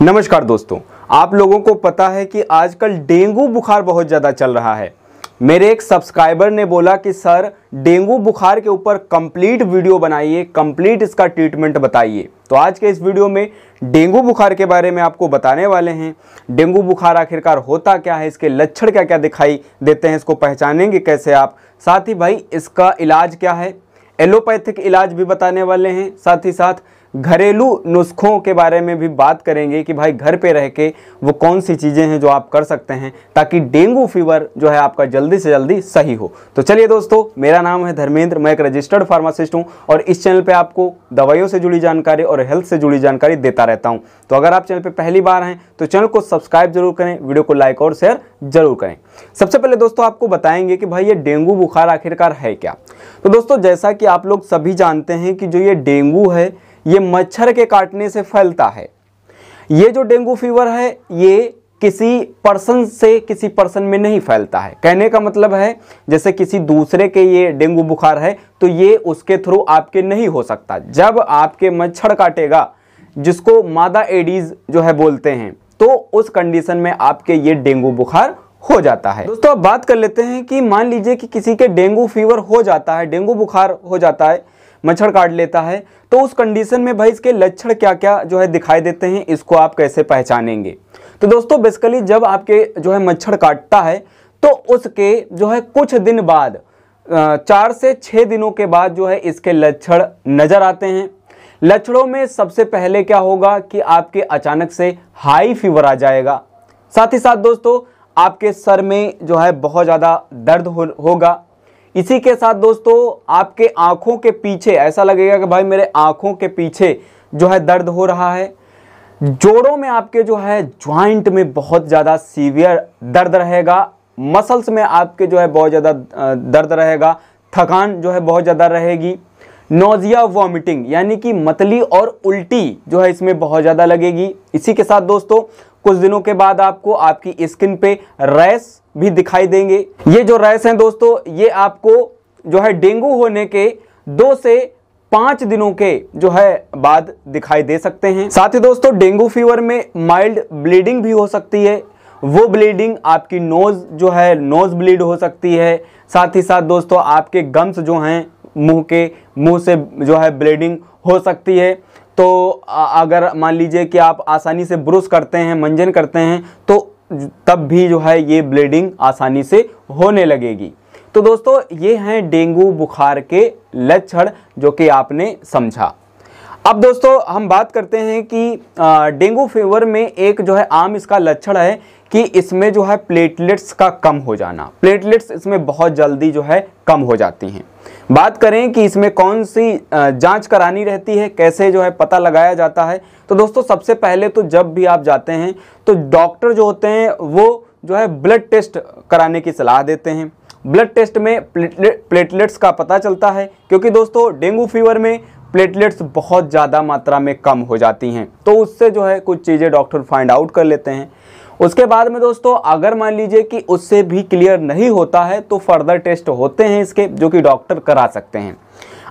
नमस्कार दोस्तों आप लोगों को पता है कि आजकल डेंगू बुखार बहुत ज़्यादा चल रहा है मेरे एक सब्सक्राइबर ने बोला कि सर डेंगू बुखार के ऊपर कंप्लीट वीडियो बनाइए कंप्लीट इसका ट्रीटमेंट बताइए तो आज के इस वीडियो में डेंगू बुखार के बारे में आपको बताने वाले हैं डेंगू बुखार आखिरकार होता क्या है इसके लक्षण क्या क्या दिखाई देते हैं इसको पहचानेंगे कैसे आप साथ ही भाई इसका इलाज क्या है एलोपैथिक इलाज भी बताने वाले हैं साथ ही साथ घरेलू नुस्खों के बारे में भी बात करेंगे कि भाई घर पे रह के वो कौन सी चीज़ें हैं जो आप कर सकते हैं ताकि डेंगू फीवर जो है आपका जल्दी से जल्दी सही हो तो चलिए दोस्तों मेरा नाम है धर्मेंद्र मैं एक रजिस्टर्ड फार्मासिस्ट हूँ और इस चैनल पर आपको दवाइयों से जुड़ी जानकारी और हेल्थ से जुड़ी जानकारी देता रहता हूँ तो अगर आप चैनल पर पहली बार हैं तो चैनल को सब्सक्राइब जरूर करें वीडियो को लाइक और शेयर जरूर करें सबसे पहले दोस्तों आपको बताएंगे कि भाई ये डेंगू बुखार आखिरकार है क्या तो दोस्तों जैसा कि आप लोग सभी जानते हैं कि जो ये डेंगू है ये मच्छर के काटने से फैलता है ये जो डेंगू फीवर है ये किसी पर्सन से किसी पर्सन में नहीं फैलता है कहने का मतलब है जैसे किसी दूसरे के ये डेंगू बुखार है तो ये उसके थ्रू आपके नहीं हो सकता जब आपके मच्छर काटेगा जिसको मादा एडीज जो है बोलते हैं तो उस कंडीशन में आपके ये डेंगू बुखार हो जाता है दोस्तों अब बात कर लेते हैं कि मान लीजिए कि किसी के डेंगू फीवर हो जाता है डेंगू बुखार हो जाता है मच्छर काट लेता है तो उस कंडीशन में भाई इसके लक्षण क्या क्या जो है दिखाई देते हैं इसको आप कैसे पहचानेंगे तो दोस्तों बेसिकली जब आपके जो है मच्छर काटता है तो उसके जो है कुछ दिन बाद चार से छः दिनों के बाद जो है इसके लक्षण नज़र आते हैं लक्षणों में सबसे पहले क्या होगा कि आपके अचानक से हाई फीवर आ जाएगा साथ ही साथ दोस्तों आपके सर में जो है बहुत ज़्यादा दर्द हो, होगा इसी के साथ दोस्तों आपके आंखों के पीछे ऐसा लगेगा कि भाई मेरे आंखों के पीछे जो है दर्द हो रहा है जोड़ों में आपके जो है ज्वाइंट में बहुत ज़्यादा सीवियर दर्द रहेगा मसल्स में आपके जो है बहुत ज़्यादा दर्द रहेगा थकान जो है बहुत ज़्यादा रहेगी नोजिया वॉमिटिंग यानी कि मतली और उल्टी जो है इसमें बहुत ज़्यादा लगेगी इसी के साथ दोस्तों कुछ दिनों के बाद आपको आपकी स्किन पे रैस भी दिखाई देंगे ये जो रैस हैं दोस्तों ये आपको जो है डेंगू होने के दो से पांच दिनों के जो है बाद दिखाई दे सकते हैं साथ ही दोस्तों डेंगू फीवर में माइल्ड ब्लीडिंग भी हो सकती है वो ब्लीडिंग आपकी नोज़ जो है नोज़ ब्लीड हो सकती है साथ ही साथ दोस्तों आपके गम्स जो हैं मुंह के मुंह से जो है ब्लीडिंग हो सकती है तो अगर मान लीजिए कि आप आसानी से ब्रश करते हैं मंजन करते हैं तो तब भी जो है ये ब्लीडिंग आसानी से होने लगेगी तो दोस्तों ये हैं डेंगू बुखार के लक्षण जो कि आपने समझा अब दोस्तों हम बात करते हैं कि डेंगू फीवर में एक जो है आम इसका लक्षण है कि इसमें जो है प्लेटलेट्स का कम हो जाना प्लेटलेट्स इसमें बहुत जल्दी जो है कम हो जाती हैं बात करें कि इसमें कौन सी जांच करानी रहती है कैसे जो है पता लगाया जाता है तो दोस्तों सबसे पहले तो जब भी आप जाते हैं तो डॉक्टर जो होते हैं वो जो है ब्लड टेस्ट कराने की सलाह देते हैं ब्लड टेस्ट में प्लेटलेट्स का पता चलता है क्योंकि दोस्तों डेंगू फीवर में प्लेटलेट्स बहुत ज़्यादा मात्रा में कम हो जाती हैं तो उससे जो है कुछ चीज़ें डॉक्टर फाइंड आउट कर लेते हैं उसके बाद में दोस्तों अगर मान लीजिए कि उससे भी क्लियर नहीं होता है तो फर्दर टेस्ट होते हैं इसके जो कि डॉक्टर करा सकते हैं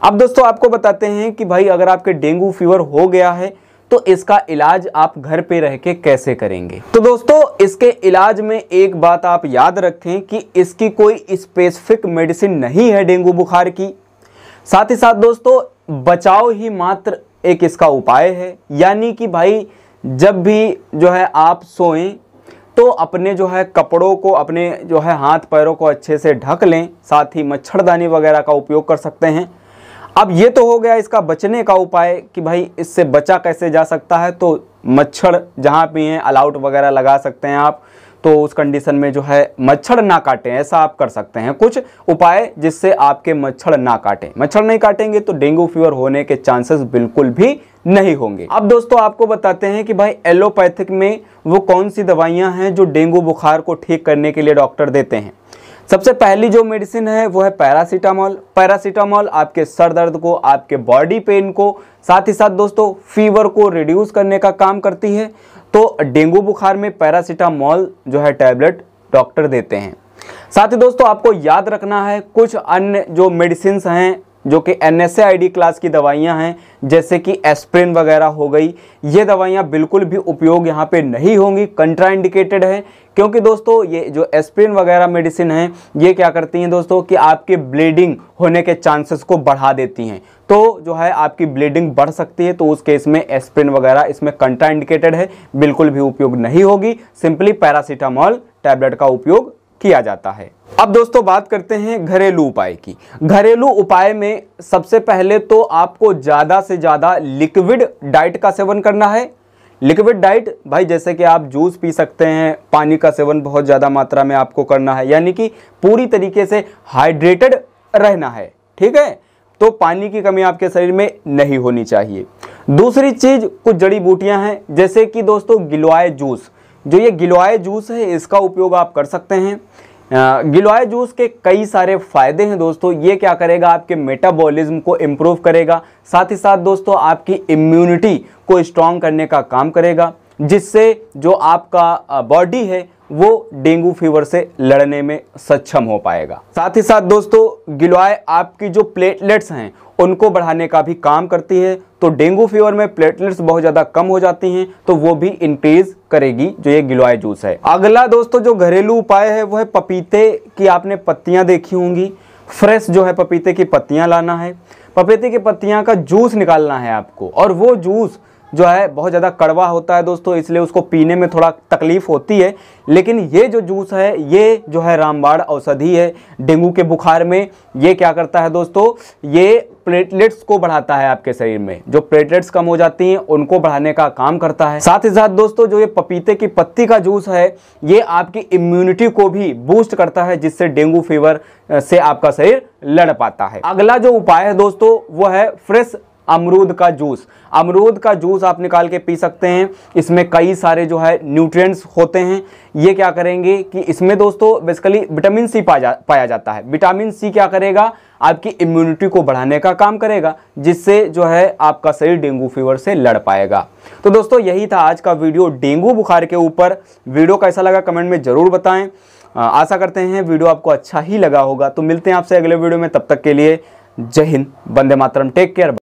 अब दोस्तों आपको बताते हैं कि भाई अगर आपके डेंगू फीवर हो गया है तो इसका इलाज आप घर पे रह के कैसे करेंगे तो दोस्तों इसके इलाज में एक बात आप याद रखें कि इसकी कोई स्पेसिफिक मेडिसिन नहीं है डेंगू बुखार की साथ ही साथ दोस्तों बचाव ही मात्र एक इसका उपाय है यानी कि भाई जब भी जो है आप सोएं तो अपने जो है कपड़ों को अपने जो है हाथ पैरों को अच्छे से ढक लें साथ ही मच्छरदानी वगैरह का उपयोग कर सकते हैं अब ये तो हो गया इसका बचने का उपाय कि भाई इससे बचा कैसे जा सकता है तो मच्छर जहाँ भी हैं अलाउट वगैरह लगा सकते हैं आप तो उस कंडीशन में जो है मच्छर ना काटें ऐसा आप कर सकते हैं कुछ उपाय जिससे आपके मच्छर ना काटें मच्छर नहीं काटेंगे तो डेंगू फीवर होने के चांसेस बिल्कुल भी नहीं होंगे अब दोस्तों आपको बताते हैं कि भाई एलोपैथिक में वो कौन सी दवाइयाँ हैं जो डेंगू बुखार को ठीक करने के लिए डॉक्टर देते हैं सबसे पहली जो मेडिसिन है वो है पैरासीटामॉल पैरासीटामॉल आपके सर दर्द को आपके बॉडी पेन को साथ ही साथ दोस्तों फीवर को रिड्यूस करने का काम करती है तो डेंगू बुखार में पैरासीटामॉल जो है टैबलेट डॉक्टर देते हैं साथ ही दोस्तों आपको याद रखना है कुछ अन्य जो मेडिसिन हैं जो कि एन एस क्लास की दवाइयाँ हैं जैसे कि एस्प्रिन वगैरह हो गई ये दवाइयाँ बिल्कुल भी उपयोग यहाँ पे नहीं होंगी कंट्राइंडिकेटेड है क्योंकि दोस्तों ये जो एस्प्रिन वगैरह मेडिसिन हैं ये क्या करती हैं दोस्तों कि आपके ब्लीडिंग होने के चांसेस को बढ़ा देती हैं तो जो है आपकी ब्लीडिंग बढ़ सकती है तो उस केस में एस्प्रिन वगैरह इसमें कंट्राइंडिकेटेड है बिल्कुल भी उपयोग नहीं होगी सिंपली पैरासीटामॉल टैबलेट का उपयोग किया जाता है अब दोस्तों बात करते हैं घरेलू उपाय की घरेलू उपाय में सबसे पहले तो आपको ज़्यादा से ज़्यादा लिक्विड डाइट का सेवन करना है लिक्विड डाइट भाई जैसे कि आप जूस पी सकते हैं पानी का सेवन बहुत ज़्यादा मात्रा में आपको करना है यानी कि पूरी तरीके से हाइड्रेटेड रहना है ठीक है तो पानी की कमी आपके शरीर में नहीं होनी चाहिए दूसरी चीज़ कुछ जड़ी बूटियां हैं जैसे कि दोस्तों गिलोय जूस जो ये गिलोय जूस है इसका उपयोग आप कर सकते हैं गिलोय जूस के कई सारे फ़ायदे हैं दोस्तों ये क्या करेगा आपके मेटाबॉलिज्म को इम्प्रूव करेगा साथ ही साथ दोस्तों आपकी इम्यूनिटी को स्ट्रॉन्ग करने का काम करेगा जिससे जो आपका बॉडी है वो डेंगू फीवर से लड़ने में सक्षम हो पाएगा साथ ही साथ दोस्तों गिलोय आपकी जो प्लेटलेट्स हैं उनको बढ़ाने का भी काम करती है तो डेंगू फीवर में प्लेटलेट्स बहुत ज़्यादा कम हो जाती हैं तो वो भी इंक्रीज करेगी जो ये गिलोय जूस है अगला दोस्तों जो घरेलू उपाय है वो है पपीते की आपने पत्तियाँ देखी होंगी फ्रेश जो है पपीते की पत्तियाँ लाना है पपीते की पत्तियाँ का जूस निकालना है आपको और वो जूस जो है बहुत ज़्यादा कड़वा होता है दोस्तों इसलिए उसको पीने में थोड़ा तकलीफ़ होती है लेकिन ये जो जूस है ये जो है रामबाड़ औषधि है डेंगू के बुखार में ये क्या करता है दोस्तों ये प्लेटलेट्स को बढ़ाता है आपके शरीर में जो प्लेटलेट्स कम हो जाती हैं उनको बढ़ाने का काम करता है साथ ही साथ दोस्तों जो ये पपीते की पत्ती का जूस है ये आपकी इम्यूनिटी को भी बूस्ट करता है जिससे डेंगू फीवर से आपका शरीर लड़ पाता है अगला जो उपाय है दोस्तों वो है फ्रेश अमरूद का जूस अमरूद का जूस आप निकाल के पी सकते हैं इसमें कई सारे जो है न्यूट्रिएंट्स होते हैं ये क्या करेंगे कि इसमें दोस्तों बेसिकली विटामिन सी पाया जा, पाया जाता है विटामिन सी क्या करेगा आपकी इम्यूनिटी को बढ़ाने का काम करेगा जिससे जो है आपका शरीर डेंगू फीवर से लड़ पाएगा तो दोस्तों यही था आज का वीडियो डेंगू बुखार के ऊपर वीडियो कैसा लगा कमेंट में ज़रूर बताएं आशा करते हैं वीडियो आपको अच्छा ही लगा होगा तो मिलते हैं आपसे अगले वीडियो में तब तक के लिए जय हिंद बंदे मातरम टेक केयर